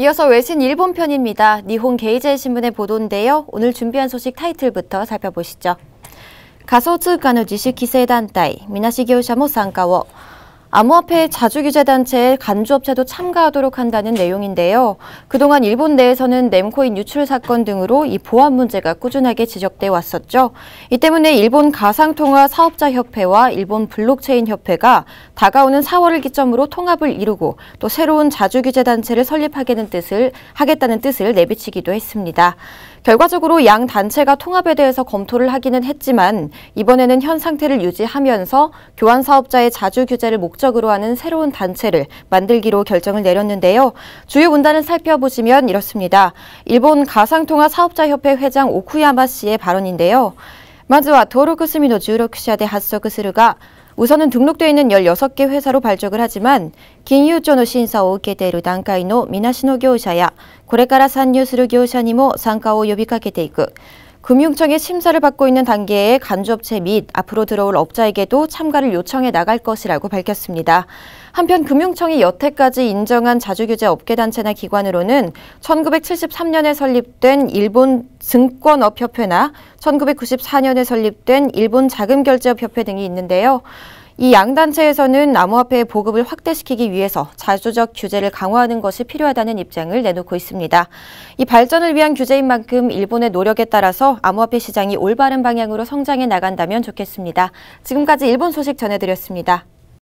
이어서 외신 일본 편입니다. 니혼 게이제 신문의 보도인데요. 오늘 준비한 소식 타이틀부터 살펴보시죠. 가소通貨の自主規制団体みなし業者も参加を 암호화폐 자주규제단체의 간주업체도 참가하도록 한다는 내용인데요. 그동안 일본 내에서는 램코인 유출 사건 등으로 이 보안 문제가 꾸준하게 지적돼 왔었죠. 이 때문에 일본 가상통화 사업자협회와 일본 블록체인협회가 다가오는 4월을 기점으로 통합을 이루고 또 새로운 자주규제단체를 설립하겠는 뜻을 하겠다는 뜻을 내비치기도 했습니다. 결과적으로 양 단체가 통합에 대해서 검토를 하기는 했지만 이번에는 현 상태를 유지하면서 교환 사업자의 자주 규제를 목적으로 적적으로 하는 새로운 단체를 만들기로 결정을 내렸는데요. 주요 문단을 살펴보시면 이렇습니다. 일본 가상통화 사업자협회 회장 오쿠야마 씨의 발언인데요. 먼저 도로크스미노 주로크시아대 핫소그스르가 우선은 등록되어 있는 16개 회사로 발족을 하지만 긴유조노 신사오 케데르 단가이노 미나시노 교샤야 고래카라산뉴스르 교샤니모 상가오 요비카게데이크 금융청의 심사를 받고 있는 단계의 간주업체 및 앞으로 들어올 업자에게도 참가를 요청해 나갈 것이라고 밝혔습니다. 한편 금융청이 여태까지 인정한 자주규제 업계단체나 기관으로는 1973년에 설립된 일본 증권업협회나 1994년에 설립된 일본 자금결제업협회 등이 있는데요. 이 양단체에서는 나무화폐 의 보급을 확대시키기 위해서 자조적 규제를 강화하는 것이 필요하다는 입장을 내놓고 있습니다. 이 발전을 위한 규제인 만큼 일본의 노력에 따라서 암호화폐 시장이 올바른 방향으로 성장해 나간다면 좋겠습니다. 지금까지 일본 소식 전해드렸습니다.